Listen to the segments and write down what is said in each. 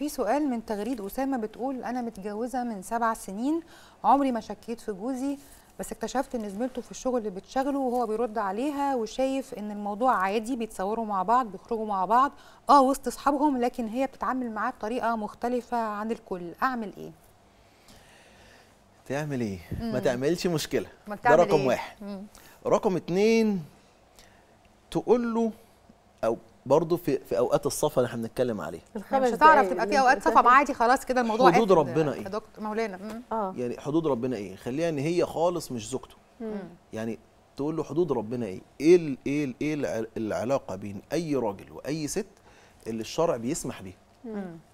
في سؤال من تغريد اسامه بتقول انا متجوزه من سبع سنين عمري ما شكيت في جوزي بس اكتشفت ان زميلته في الشغل اللي بتشغله وهو بيرد عليها وشايف ان الموضوع عادي بيتصوروا مع بعض بيخرجوا مع بعض اه وسط اصحابهم لكن هي بتتعامل معاه بطريقه مختلفه عن الكل اعمل ايه تعمل ايه مم. ما تعملش مشكله ما ده رقم إيه؟ واحد مم. رقم اتنين تقول له او برضه في في اوقات الصفا اللي احنا بنتكلم عليها مش يعني هتعرف تبقى في اوقات صفا عادي خلاص كده الموضوع حدود ربنا ايه دكتور مولانا اه يعني حدود ربنا ايه خليها ان هي خالص مش زوجته يعني تقول له حدود ربنا ايه ايه ايه ايه العلاقه بين اي راجل واي ست اللي الشرع بيسمح بيها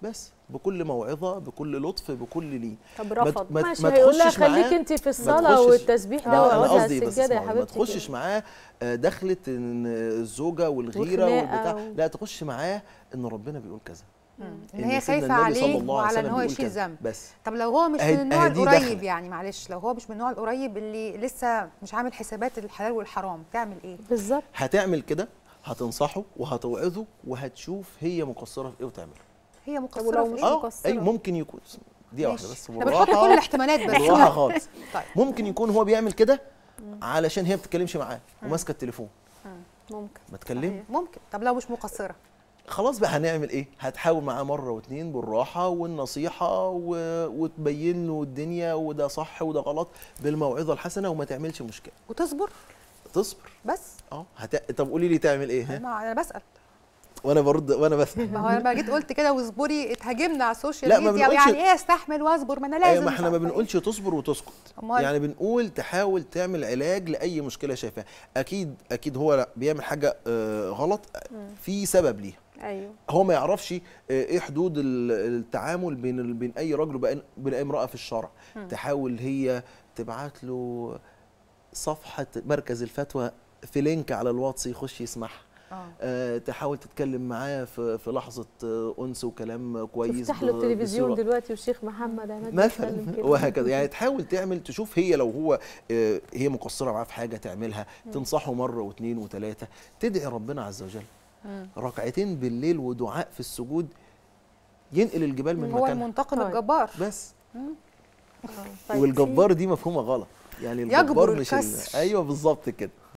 بس بكل موعظه بكل لطف بكل ليه طب رفض ما ماشي هيقول لها خليك انت في الصلاه والتسبيح ده آه، واقعدي على السجاده يا حبيبتي ما تخشش معاه آه، دخله الزوجه والغيره والبتاع أو... لا تخش معاه ان ربنا بيقول كذا ان هي خايفه عليه وعلى ان هو يشيل ذنب بس طب لو هو مش من النوع القريب يعني معلش لو هو مش من النوع القريب اللي لسه مش عامل حسابات الحلال والحرام تعمل ايه بالظبط هتعمل كده هتنصحه وهتوعظه وهتشوف هي مقصره في ايه وتعمله هي مقصره في آه، ايه مقصره ايوه ممكن يكون دي واحده بس بالراحه طب كل الاحتمالات بس طيب. خالص طيب. ممكن يكون هو بيعمل كده علشان هي ما بتتكلمش معاه وماسكه التليفون ممكن ما تكلم ممكن طب لو مش مقصره خلاص بقى هنعمل ايه هتحاول معاه مره واتنين بالراحه والنصيحه و... وتبين له الدنيا وده صح وده غلط بالموعظه الحسنه وما تعملش مشكله وتصبر تصبر بس اه هت... طب قولي لي تعمل ايه ها؟ ما انا بسال وانا برد وانا بس ما هو لما جيت قلت كده واصبري اتهاجمنا على السوشيال ميديا يعني ايه استحمل واصبر ما انا أيوة، لازم أيوة ما احنا ما بنقولش تصبر وتسكت أمال. يعني بنقول تحاول تعمل علاج لاي مشكله شايفاها اكيد اكيد هو لا بيعمل حاجه آه، غلط في سبب ليها ايوه هو ما يعرفش آه، ايه حدود التعامل بين بين اي رجل وبين اي امراه في الشرع تحاول هي تبعت له صفحه مركز الفتوى في لينك على الواتس يخش يسمعها آه. آه تحاول تتكلم معاه في, في لحظه آه، انس وكلام كويس تفتح له التلفزيون دلوقتي والشيخ محمد عماد مثلا وهكذا يعني تحاول تعمل تشوف هي لو هو آه، هي مقصره معاه في حاجه تعملها تنصحه مره واثنين وثلاثه تدعي ربنا عز وجل ركعتين بالليل ودعاء في السجود ينقل الجبال من هو مكانها هو المنتقم طيب. الجبار بس والجبار دي مفهومه غلط يعني الجبار مش ايوه بالظبط كده